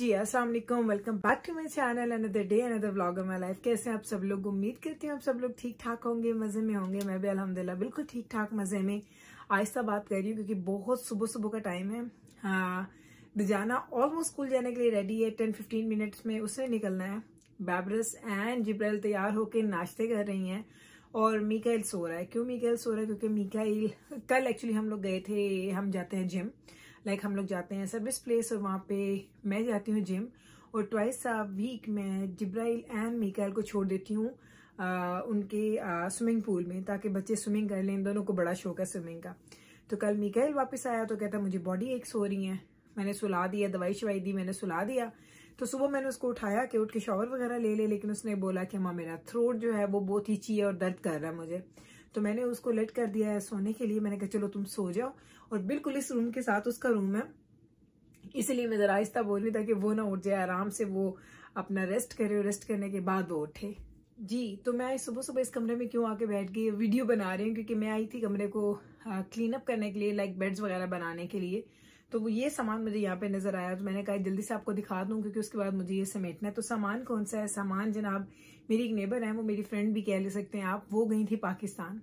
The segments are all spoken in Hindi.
जी असलम welcome back to my channel another day another blog of my life कैसे आप सब लोग उम्मीद करती हूँ आप सब लोग ठीक ठाक होंगे मज़े में होंगे मैं भी अलहमदिल्ला बिल्कुल ठीक ठाक मज़े में आहिस्ता बात कर रही हूँ क्योंकि बहुत सुबह सुबह का टाइम है हाँ दिजाना ऑलमोस्ट स्कूल जाने के लिए रेडी है टेन फिफ्टीन मिनट्स में उसने निकलना है बैबरस एंड जिब्रैल तैयार होकर नाश्ते कर रही हैं और मीकाइल सो रहा है क्यों मीकाइल सो रहा है क्योंकि मीकाइल कल एक्चुअली हम लोग गए थे हम जाते हैं जिम లైక హమ్ లగ్ జతే హ సర్విస్ ప్లేస్ ఔర్ వహ పే మే జాతీ హ జిమ్ ఔర్ ట్వైస్ అ వీక్ మే జిబ్రాయిల్ అండ్ మికైల్ కో ఛోడ్ deti హూ అన్కే స్విమింగ్ పూల్ మే తాకే బచ్చే స్విమింగ్ కర్ లేన్ దనో కో బడా షోక్ హ స్విమింగ్ కా తో కల్ మికైల్ వాపస్ ఆయా తో కహతా ముజే బాడీ ఏక్స్ హో రి హే మేనే સુలా దియా దవాయి చివై దియ మేనే సులా దియా తో సుబహ్ మేనే usకో ఉఠాయా కి ఉఠకే షవర్ వగరా లే లే లేకిన్ usనే బోలా కి మమ్ మేరా థ్రోట్ జో హే వో బోత్ ఇచి హ ఔర్ దర్ద్ కర్ రహా ముజే తో మేనే usకో లెట్ కర్ దియా హ సోనే కే లియే మేనే కహ చలో tum సో జో और बिल्कुल इस रूम के साथ उसका रूम है इसलिए मैं ज़रा आहिस्ता बोल रही था कि वो ना उठ जाए आराम से वो अपना रेस्ट करे और रेस्ट करने के बाद वो उठे जी तो मैं सुबह सुबह इस कमरे में क्यों आके बैठ गई वीडियो बना रही हूँ क्योंकि मैं आई थी कमरे को क्लीन अप करने के लिए लाइक बेड्स वगैरह बनाने के लिए तो वो ये सामान मुझे यहाँ पे नज़र आया तो मैंने कहा जल्दी से आपको दिखा दूँ क्योंकि उसके बाद मुझे ये समेटना है तो सामान कौन सा है सामान जनाब मेरी एक नेबर है वो मेरी फ्रेंड भी कह ले सकते हैं आप वो गई थी पाकिस्तान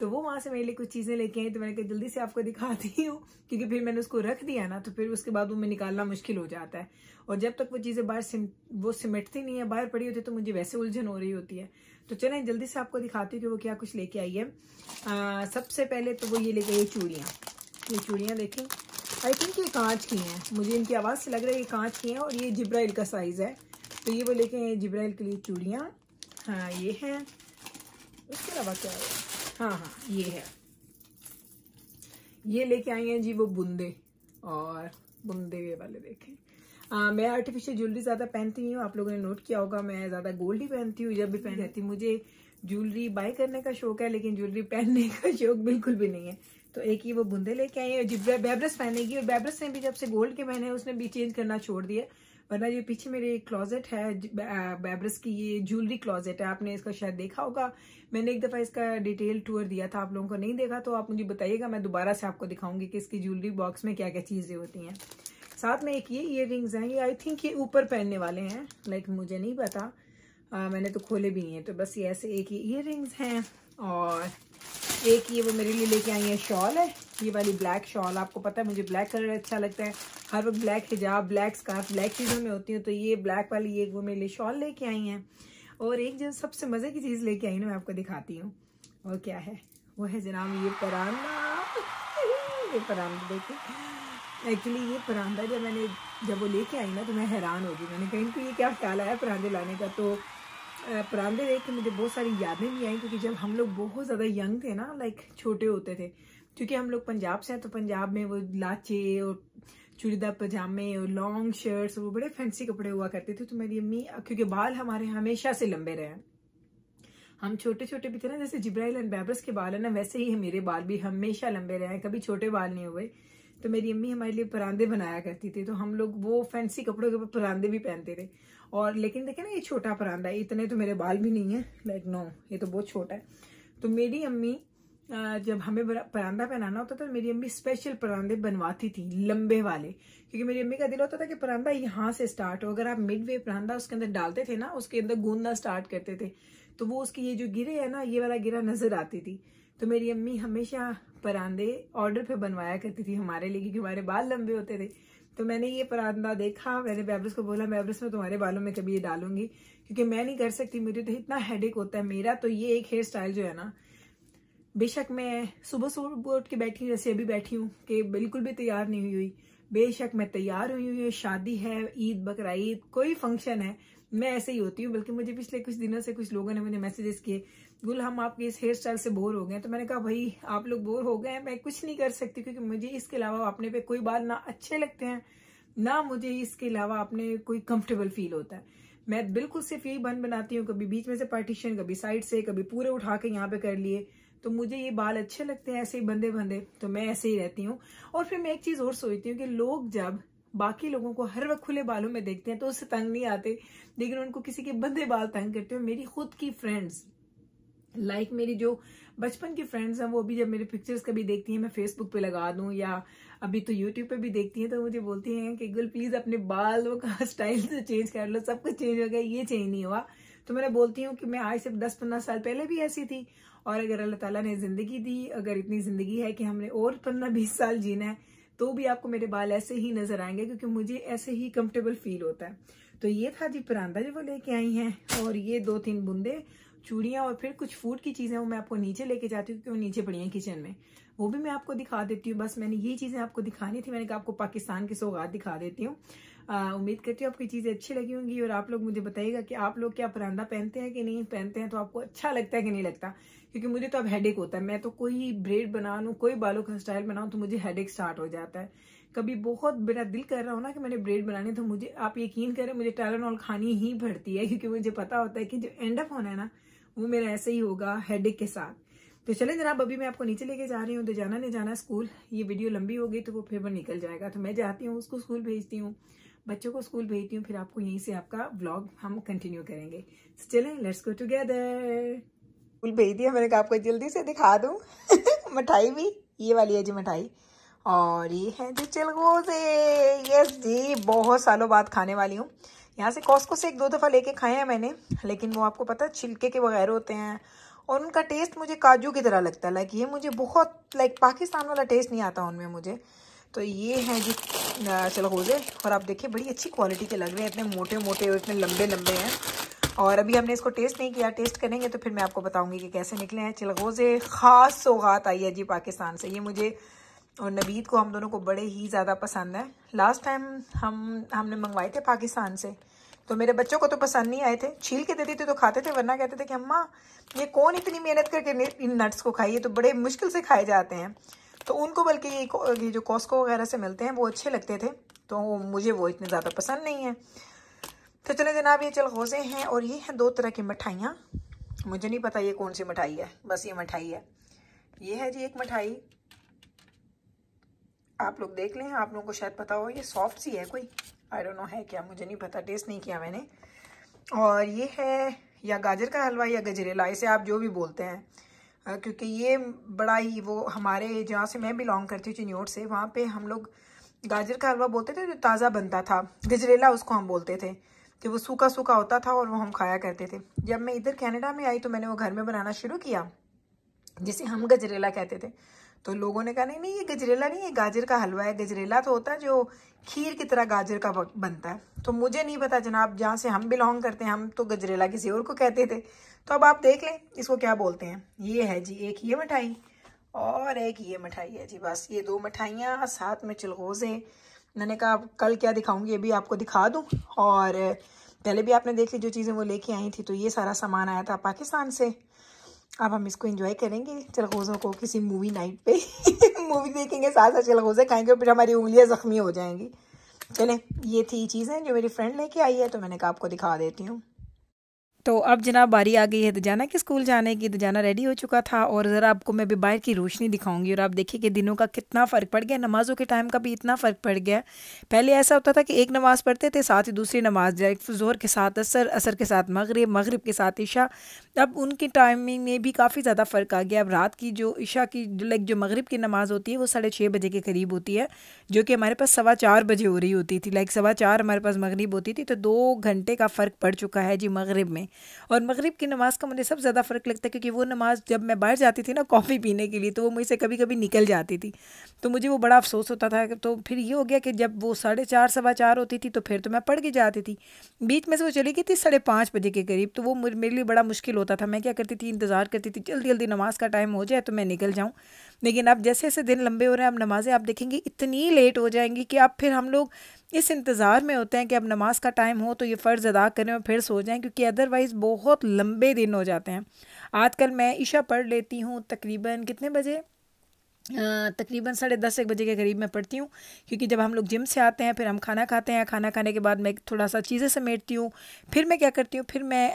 तो वो वहां से मेरे लिए कुछ चीजें लेके आई तो मैंने कहा जल्दी से आपको दिखाती हूँ क्योंकि फिर मैंने उसको रख दिया ना तो फिर उसके बाद वो मैं निकालना मुश्किल हो जाता है और जब तक वो चीजें बाहर सिम वो सिमटती नहीं है बाहर पड़ी होती है तो मुझे वैसे उलझन हो रही होती है तो चलें जल्दी से आपको दिखाती हूँ कि वो क्या कुछ लेके आई है सबसे पहले तो वो ये लेके आई चूड़ियाँ ये चूड़ियाँ देखें आई थिंक ये कांच की हैं मुझे इनकी आवाज़ से लग रहा है ये कांच की हैं और ये जिब्राइल का साइज़ है तो ये वो लेके आई जिब्राइल के लिए चूड़ियाँ हाँ ये हैं उसके अलावा क्या है हाँ हाँ ये है ये लेके आई हैं जी वो बुंदे और बुंदे वाले देखें आ, मैं आर्टिफिशियल ज्वेलरी ज्यादा पहनती नहीं हूँ आप लोगों ने नोट किया होगा मैं ज्यादा गोल्ड ही पहनती हूँ जब भी पहन रहती हम्म। मुझे ज्वेलरी बाय करने का शौक है लेकिन ज्वेलरी पहनने का शौक बिल्कुल भी नहीं है तो एक ही वो बुंदे लेके आई है जिब्रा बेबरस पहनेगी और बेबरस ने भी जब से गोल्ड के पहने उसने भी चेंज करना छोड़ दिया वरना ये पीछे मेरे क्लॉजेट है बेब्रस की ये ज्वेलरी क्लॉजेट है आपने इसका शायद देखा होगा मैंने एक दफ़ा इसका डिटेल टूर दिया था आप लोगों को नहीं देखा तो आप मुझे बताइएगा मैं दोबारा से आपको दिखाऊंगी कि इसकी ज्वेलरी बॉक्स में क्या क्या चीज़ें होती हैं साथ में एक ये इयर रिंग्स हैं ये आई थिंक ये ऊपर पहनने वाले हैं लाइक मुझे नहीं पता आ, मैंने तो खोले भी हैं तो बस ये ऐसे एक ये इयर रिंग्स हैं और एक ये वो मेरे लिए लेके आई है शॉल है ये वाली ब्लैक शॉल आपको पता है मुझे ब्लैक कलर अच्छा लगता है हर वक्त ब्लैक हिजाब ब्लैक स्कार्फ ब्लैक चीज़ों में होती हूँ तो ये ब्लैक वाली एक वो मेरे लिए शॉल लेके आई है और एक जो सबसे मज़े की चीज़ लेके आई ना मैं आपको दिखाती हूँ और क्या है वो है जनाब ये परांदा ये परांदा देखे एक्चुअली ये परांदा जब मैंने जब वो लेके आई ना तो मैं हैरान हो गई मैंने कहा इनको ये क्या ख्याल आया परांदे लाने का तो परांदे देख के मुझे बहुत सारी यादें भी आई क्योंकि जब हम लोग बहुत ज़्यादा यंग थे ना लाइक छोटे होते थे क्योंकि हम लोग पंजाब से हैं तो पंजाब में वो लाचे और चूड़ीदार पजामे और लॉन्ग शर्ट्स वो बड़े फैंसी कपड़े हुआ करते थे तो मेरी अम्मी क्योंकि बाल हमारे हमेशा से लंबे रहे हैं हम छोटे छोटे भी थे ना जैसे जिब्राइल एंड बैबरस के बाल है ना वैसे ही मेरे बाल भी हमेशा लंबे रहे हैं कभी छोटे बाल नहीं हुए तो मेरी अम्मी हमारे लिए परांदे बनाया करती थी तो हम लोग वो फैंसी कपड़ों के ऊपर परांदे भी पहनते थे और लेकिन देखे ना ये छोटा परांदा है इतने तो मेरे बाल भी नहीं है लाइक नो ये तो बहुत छोटा है तो मेरी अम्मी जब हमें परांदा पहनाना होता था तो मेरी अम्मी स्पेशल परांदे बनवाती थी लंबे वाले क्योंकि मेरी अम्मी का दिल होता था कि परांदा यहाँ से स्टार्ट हो अगर आप मिड वे परांदा उसके अंदर डालते थे ना उसके अंदर गूंदना स्टार्ट करते थे तो वो उसकी ये जो गिरे है ना ये वाला गिरा नजर आती थी तो मेरी अम्मी हमेशा परांदे ऑर्डर पे बनवाया करती थी हमारे लिए क्योंकि हमारे बाल लंबे होते थे तो मैंने ये परांदा देखा मैंने बेबरस को बोला बेबरस में तुम्हारे बालों में कभी ये डालूंगी क्योंकि मैं नहीं कर सकती मुझे तो इतना हेडेक होता है मेरा तो ये एक हेयर स्टाइल जो है ना बेशक मैं सुबह सुबह उठ के बैठी हूँ जैसे अभी बैठी हूँ कि बिल्कुल भी तैयार नहीं हुई हुई बेशक मैं तैयार हुई हुई शादी है ईद बकर कोई फंक्शन है मैं ऐसे ही होती हूँ बल्कि मुझे पिछले कुछ दिनों से कुछ लोगों ने मुझे मैसेजेस किए गुल हम आपके इस हेयर स्टाइल से बोर हो गए तो मैंने कहा भाई आप लोग बोर हो गए हैं मैं कुछ नहीं कर सकती क्योंकि मुझे इसके अलावा अपने पे कोई बाल ना अच्छे लगते हैं ना मुझे इसके अलावा अपने कोई कंफर्टेबल फील होता है मैं बिल्कुल सिर्फ यही बन बनाती हूँ कभी बीच में से पार्टीशन कभी साइड से कभी पूरे उठा के यहाँ पे कर लिए तो मुझे ये बाल अच्छे लगते हैं ऐसे ही बंधे बंधे तो मैं ऐसे ही रहती हूँ और फिर मैं एक चीज़ और सोचती हूँ कि लोग जब बाकी लोगों को हर वक्त खुले बालों में देखते हैं तो उससे तंग नहीं आते लेकिन उनको किसी के बंधे बाल तंग करते हैं मेरी खुद की फ्रेंड्स लाइक like मेरी जो बचपन की फ्रेंड्स हैं वो भी जब मेरे पिक्चर्स कभी देखती हैं मैं फेसबुक पे लगा दूं या अभी तो यूट्यूब पे भी देखती हैं तो मुझे बोलती हैं कि गुल प्लीज़ अपने बालों का स्टाइल तो चेंज कर लो सब कुछ चेंज हो गया ये चेंज नहीं हुआ तो मैंने बोलती हूँ कि मैं आज से दस पंद्रह साल पहले भी ऐसी थी और अगर अल्लाह ताला ने जिंदगी दी अगर इतनी जिंदगी है कि हमने और पंद्रह बीस साल जीना है तो भी आपको मेरे बाल ऐसे ही नजर आएंगे क्योंकि मुझे ऐसे ही कंफर्टेबल फील होता है तो ये था जी परांदा जो वो लेके आई है और ये दो तीन बूंदे चूड़ियां और फिर कुछ फूड की चीज़ें वो मैं आपको नीचे लेके जाती हूँ क्योंकि वो नीचे पड़ी हैं किचन में वो भी मैं आपको दिखा देती हूँ बस मैंने यही चीज़ें आपको दिखानी थी मैंने कहा आपको पाकिस्तान की सौगात दिखा देती हूँ उम्मीद करती हूँ आपकी चीज़ें अच्छी लगी होंगी और आप लोग मुझे बताइएगा कि आप लोग क्या परांदा पहनते हैं कि नहीं पहनते हैं तो आपको अच्छा लगता है कि नहीं लगता क्योंकि मुझे तो अब हेडेक होता है मैं तो कोई ब्रेड बना लू कोई बालों का स्टाइल बनाऊँ तो मुझे हेडेक स्टार्ट हो जाता है कभी बहुत मेरा दिल कर रहा हो ना कि मैंने ब्रेड बनानी तो मुझे आप यकीन करें मुझे टेरानॉल खानी ही पड़ती है क्योंकि मुझे पता होता है कि जो एंड अप होना है ना वो मेरा ऐसे ही होगा हेडेक के साथ तो चले जनाब अभी मैं आपको नीचे लेके जा रही हूँ तो जाना नहीं जाना स्कूल ये वीडियो लंबी हो गई तो वो फिर वो निकल जाएगा तो मैं जाती हूँ उसको स्कूल भेजती हूँ बच्चों को स्कूल भेजती हूँ फिर आपको यहीं से आपका ब्लॉग हम कंटिन्यू करेंगे तो चले लेट्स गो टुगेदर स्कूल भेज दिया मैंने कहा आपको जल्दी से दिखा दूँ मिठाई भी ये वाली है जी मिठाई और ये है जी चिलगोजे यस जी बहुत सालों बाद खाने वाली हूँ यहाँ से कॉस्को से एक दो दफ़ा लेके खाए हैं मैंने लेकिन वो आपको पता है छिलके के वगैरह होते हैं और उनका टेस्ट मुझे काजू की तरह लगता है लाइक ये मुझे बहुत लाइक पाकिस्तान वाला टेस्ट नहीं आता उनमें मुझे तो ये है जी चलो होजे और आप देखिए बड़ी अच्छी क्वालिटी के लग रहे हैं इतने मोटे मोटे और इतने लंबे लंबे हैं और अभी हमने इसको टेस्ट नहीं किया टेस्ट करेंगे तो फिर मैं आपको बताऊंगी कि कैसे निकले हैं चिलगोज़े ख़ास सौगात आई है जी पाकिस्तान से ये मुझे और नबीद को हम दोनों को बड़े ही ज़्यादा पसंद है लास्ट टाइम हम हमने मंगवाए थे पाकिस्तान से तो मेरे बच्चों को तो पसंद नहीं आए थे छील के देती थी तो खाते थे वरना कहते थे कि अम्मा ये कौन इतनी मेहनत करके इन नट्स को खाई तो बड़े मुश्किल से खाए जाते हैं तो उनको बल्कि ये, ये जो कॉस्को वगैरह से मिलते हैं वो अच्छे लगते थे तो मुझे वो इतने ज़्यादा पसंद नहीं है तो चले जनाब ये चलगोजे हैं और ये हैं दो तरह की मिठाइयाँ मुझे नहीं पता ये कौन सी मिठाई है बस ये मिठाई है ये है जी एक मिठाई आप लोग देख लें आप लोगों को शायद पता हो ये सॉफ्ट सी है कोई आई डोंट नो है क्या मुझे नहीं पता टेस्ट नहीं किया मैंने और ये है या गाजर का हलवा या गजरेला इसे आप जो भी बोलते हैं क्योंकि ये बड़ा ही वो हमारे जहाँ से मैं बिलोंग करती हूँ चिन्होट से वहाँ पे हम लोग गाजर का हलवा बोलते थे जो ताज़ा बनता था गजरेला उसको हम बोलते थे कि वो सूखा सूखा होता था और वो हम खाया करते थे जब मैं इधर कैनेडा में आई तो मैंने वो घर में बनाना शुरू किया जिसे हम गजरेला कहते थे तो लोगों ने कहा नहीं नहीं ये गजरेला नहीं ये गाजर का हलवा है गजरेला तो होता है जो खीर की तरह गाजर का बनता है तो मुझे नहीं पता जनाब जहाँ से हम बिलोंग करते हैं हम तो गजरेला किसी और को कहते थे तो अब आप देख लें इसको क्या बोलते हैं ये है जी एक ये मिठाई और एक ये मिठाई है जी बस ये दो मिठाइयाँ साथ में चिलगोज़े मैंने कहा कल क्या दिखाऊंगी ये भी आपको दिखा दूँ और पहले भी आपने देख ली जो चीज़ें वो लेके आई थी तो ये सारा सामान आया था पाकिस्तान से अब हम इसको एंजॉय करेंगे चलगोजों को किसी मूवी नाइट पे मूवी देखेंगे साथ साथ चलगोजे खाएंगे और फिर हमारी उंगलियाँ ज़ख्मी हो जाएंगी चलें ये थी चीज़ें जो मेरी फ्रेंड लेके आई है तो मैंने कहा आपको दिखा देती हूँ तो अब जनाब बारी आ गई है तो जाना कि स्कूल जाने की तो जाना रेडी हो चुका था और ज़रा आपको मैं अभी बाहर की रोशनी दिखाऊंगी और आप देखिए कि दिनों का कितना फ़र्क पड़ गया नमाज़ों के टाइम का भी इतना फ़र्क पड़ गया पहले ऐसा होता था कि एक नमाज़ पढ़ते थे साथ ही दूसरी नमाज जोर के साथ असर असर के साथ मगरब मगरब के साथ इशा अब उनकी टाइमिंग में भी काफ़ी ज़्यादा फ़र्क आ गया अब रात की जो इशा की लाइक जो मगरब की नमाज़ होती है वो साढ़े छः बजे के करीब होती है जो कि हमारे पास सवा चार बजे हो रही होती थी लाइक सवा चार हमारे पास मगरब होती थी तो दो घंटे का फ़र्क पड़ चुका है जी मगरब में और मगरिब की नमाज़ का मुझे सब ज़्यादा फ़र्क लगता है क्योंकि वो नमाज़ जब मैं बाहर जाती थी ना कॉफ़ी पीने के लिए तो वो मुझसे कभी कभी निकल जाती थी तो मुझे वो बड़ा अफसोस होता था तो फिर ये हो गया कि जब वो साढ़े चार सवा चार होती थी तो फिर तो मैं पढ़ के जाती थी बीच में से वो चली गई थी साढ़े पाँच बजे के करीब तो वो मेरे लिए बड़ा मुश्किल होता था मैं क्या करती थी इंतज़ार करती थी जल्दी जल्दी नमाज़ का टाइम हो जाए तो मैं निकल जाऊँ लेकिन अब जैसे जैसे दिन लंबे हो रहे हैं अब नमाज़ें आप देखेंगे इतनी लेट हो जाएंगी कि अब फिर हम लोग इस इंतज़ार में होते हैं कि अब नमाज का टाइम हो तो ये फ़र्ज़ अदा करें और फिर सो जाएं क्योंकि अदरवाइज़ बहुत लंबे दिन हो जाते हैं आजकल मैं ईशा पढ़ लेती हूँ तकरीबन कितने बजे तकरीबन साढ़े दस एक बजे के करीब मैं पढ़ती हूँ क्योंकि जब हम लोग जिम से आते हैं फिर हम खाना खाते हैं खाना खाने के बाद मैं थोड़ा सा चीज़ें समेटती हूँ फिर मैं क्या करती हूँ फिर मैं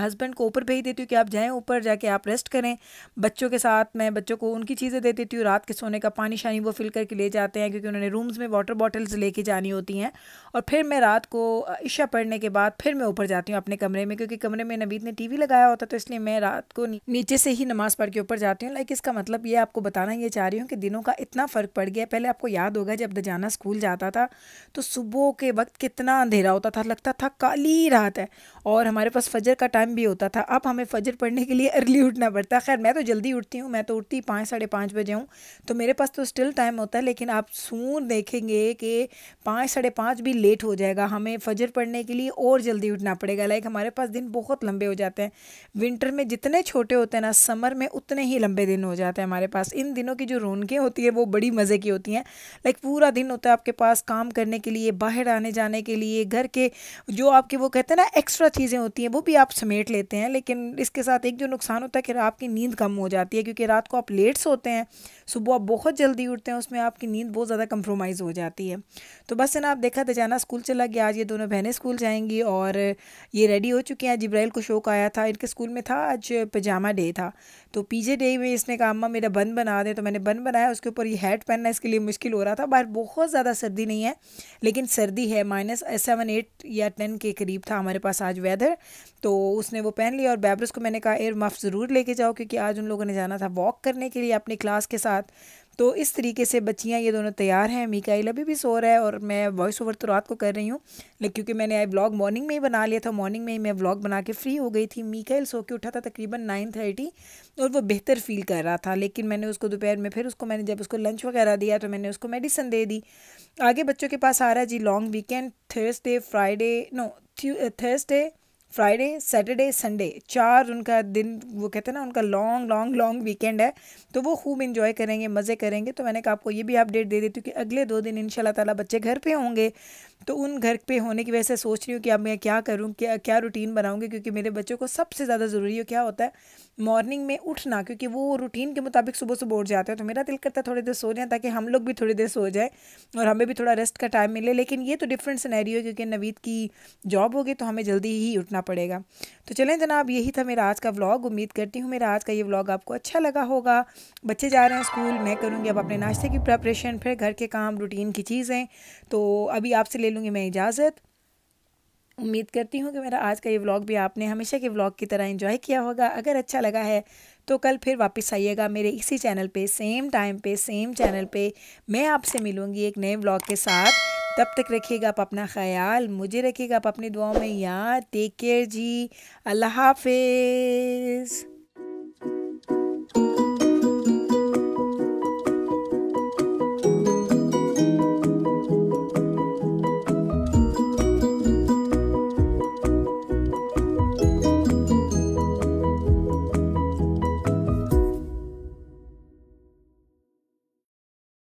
हस्बैंड को ऊपर भेज देती हूँ कि आप जाएँ ऊपर जाके आप रेस्ट करें बच्चों के साथ मैं बच्चों को उनकी चीज़ें दे देती हूँ रात के सोने का पानी शानी वो फिल करके ले जाते हैं क्योंकि उन्होंने रूम्स में वाटर बॉटल्स लेके जानी होती हैं और फिर मैं रात को इशा पढ़ने के बाद फिर मैं ऊपर जाती हूँ अपने कमरे में क्योंकि कमरे में नबीद ने वी लगाया होता तो इसलिए मैं रात को नीचे से ही नमाज़ पढ़ के ऊपर जाती हूँ लाइक इसका मतलब ये आपको बताना ये चाह रही हूँ कि दिनों का इतना फ़र्क पड़ गया पहले आपको याद होगा जब दजाना स्कूल जाता था तो सुबह के वक्त कितना अंधेरा होता था लगता था काली रात है और हमारे पास फजर का टाइम भी होता था अब हमें फजर पढ़ने के लिए अर्ली उठना पड़ता है खैर मैं तो जल्दी उठती हूँ मैं तो उठती पाँच साढ़े पाँच बजे हूँ तो मेरे पास तो स्टिल टाइम होता है लेकिन आप सून देखेंगे कि पाँच साढ़े पाँच भी लेट हो जाएगा हमें फजर पढ़ने के लिए और जल्दी उठना पड़ेगा लाइक हमारे पास दिन बहुत लंबे हो जाते हैं विंटर में जितने छोटे होते हैं ना समर में उतने ही लंबे दिन हो जाते हैं हमारे पास इन दिनों की जो उनकी होती है वो बड़ी मज़े की होती हैं लाइक पूरा दिन होता है आपके पास काम करने के लिए बाहर आने जाने के लिए घर के जो आपके वो कहते हैं ना एक्स्ट्रा चीज़ें होती हैं वो भी आप समेट लेते हैं लेकिन इसके साथ एक जो नुकसान होता है कि आपकी नींद कम हो जाती है क्योंकि रात को आप लेट सोते हैं सुबह आप बहुत जल्दी उठते हैं उसमें आपकी नींद बहुत ज़्यादा कंप्रोमाइज़ हो जाती है तो बस है ना आप देखा था तो जाना स्कूल चला गया आज ये दोनों बहनें स्कूल जाएंगी और ये रेडी हो चुकी हैं जिब्राइल को शौक आया था इनके स्कूल में था आज पजामा डे था तो पीजे डे में इसने कहा अम्मा मेरा बन बना दे तो मैंने बन बनाया उसके ऊपर ये हैट पहनना इसके लिए मुश्किल हो रहा था बाहर बहुत ज़्यादा सर्दी नहीं है लेकिन सर्दी है माइनस सेवन एट या टेन के करीब था हमारे पास आज वेदर तो उसने वो पहन लिया और बैबरस को मैंने कहा एयर मफ ज़रूर लेके जाओ क्योंकि आज उन लोगों ने जाना था वॉक करने के लिए अपनी क्लास के साथ तो इस तरीके से बच्चियाँ ये दोनों तैयार हैं मिकाइल अभी भी सो रहा है और मैं वॉइस ओवर तो रात को कर रही हूँ लेकिन क्योंकि मैंने आई ब्लॉग मॉर्निंग में ही बना लिया था मॉर्निंग में ही मैं ब्लॉग बना के फ्री हो गई थी मिकाइल सो के उठा था तकरीबन नाइन थर्टी और वो बेहतर फील कर रहा था लेकिन मैंने उसको दोपहर में फिर उसको मैंने जब उसको लंच वगैरह दिया तो मैंने उसको मेडिसिन दे दी आगे बच्चों के पास आ रहा है जी long weekend Thursday Friday no Thursday Friday Saturday Sunday चार उनका दिन वो कहते हैं ना उनका लॉन्ग लॉन्ग लॉन्ग वीकेंड है तो वो खूब इन्जॉय करेंगे मज़े करेंगे तो मैंने कहा आपको ये भी अपडेट दे देती हूँ कि अगले दो दिन इन ताला बच्चे घर पर होंगे तो उन घर पे होने की वजह से सोच रही हूँ कि अब मैं क्या करूँ क्या क्या रूटीन बनाऊँगी क्योंकि मेरे बच्चों को सबसे ज़्यादा ज़रूरी है क्या होता है मॉर्निंग में उठना क्योंकि वो रूटीन के मुताबिक सुबह सुबह उठ जाते हैं तो मेरा दिल करता है थोड़ी देर सो जाए ताकि हम लोग भी थोड़ी देर सो जाए और हमें भी थोड़ा रेस्ट का टाइम मिले लेकिन ये तो डिफरेंट सिनेरियो है क्योंकि नवीद की जॉब होगी तो हमें जल्दी ही उठना करना पड़ेगा तो चलें जनाब यही था मेरा आज का व्लॉग उम्मीद करती हूँ मेरा आज का ये व्लॉग आपको अच्छा लगा होगा बच्चे जा रहे हैं स्कूल मैं करूँगी अब अपने नाश्ते की प्रेपरेशन फिर घर के काम रूटीन की चीज़ें तो अभी आपसे ले लूँगी मैं इजाज़त उम्मीद करती हूँ कि मेरा आज का ये व्लॉग भी आपने हमेशा के व्लॉग की तरह एंजॉय किया होगा अगर अच्छा लगा है तो कल फिर वापस आइएगा मेरे इसी चैनल पे सेम टाइम पे सेम चैनल पे मैं आपसे मिलूँगी एक नए व्लॉग के साथ तब तक रखिएगा आप अपना ख्याल मुझे रखिएगा आप अपनी दुआओं में याद टेक केयर जी अल्लाह हाफिज़